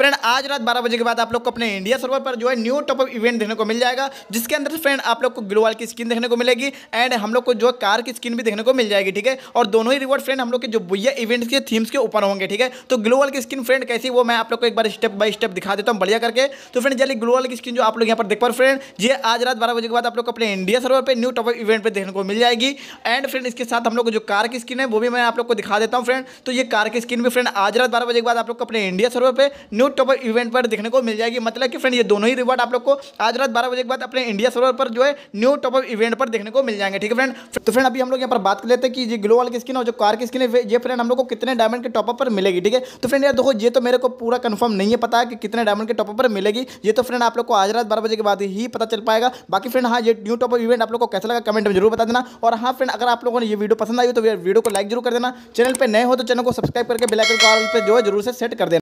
friend आज रात बारह बजे के बाद आप लोग को अपने इंडिया सर्वर पर जो है न्यू टॉप इवेंट देखने को मिल जाएगा जिसके अंदर फ्रेंड आप लोग को ग्लोवाल की स्किन देखने को मिलेगी एंड हम लोग को जो कार की स्किन भी देखने को मिल जाएगी ठीक है और दोनों ही रिवॉर्ड फ्रेंड हम लोग के जो बुया इवेंट के थीम्स के ऊपर होंगे ठीक है तो ग्लोवल की स्किन फ्रेंड कैसी वो मैं आप लोग को एक बार स्टेप बाय स्टेप दिखा देता हूँ बढ़िया करके तो फ्रेंड जल्दी ग्लोवल की स्किन जो आप लोग यहाँ पर देख पा फ्रेंड ये आज रात बारह बजे के बाद आप लोग अपने इंडिया सर्वर पर न्यू टॉप इवेंट पर देखने को मिल जाएगी एंड फ्रेंड इसके साथ हम लोग को जो कार की स्किन है वो भी मैं आप लोग को दिखा देता हूँ फ्रेंड तो ये कार की स्किन भी फ्रेंड आज रात बारह बजे के बाद आप लोग अपने इंडिया सर्वर पर न्यू न्यू टॉपर इवेंट पर देखने को मिल जाएगी मतलब कि फ्रेंड ये दोनों ही रिवॉर्ड आप लोग को आज रात बारह बजे के बाद अपने इंडिया सर्वर पर जो है न्यू ऑफ इवेंट पर देखने को मिल जाएंगे ठीक है फ्रेंड तो फ्रेंड अभी हम लोग यहाँ पर बात कर लेते हैं कि ये ग्लो वाली स्किन और जो कार की स्किन है ये फ्रेंड हम लोग को कितने डायमंड के टॉपअप पर मिलेगी ठीक है तो फ्रेंड यार देखो ये तो मेरे को पूरा कन्फर्म नहीं है पता है कि कितने डायमंड के टॉपअप पर मिलेगी ये तो फ्रेंड आप लोग को आज रात बारह बजे के बाद ही पता चल पाएगा बाकी फ्रेंड हाँ ये न्यू टॉपअप इवेंट आप लोग को कैसा लगा कमेंट में जरूर बता देना और हाँ फ्रेंड अगर आप लोगों ने ये वीडियो पसंद आई तो वीडियो को लाइक जरूर कर देना चैनल पर नए हो तो चैनल को सब्सक्राइब करके बिलाकर जो है जरूर से सेट कर देना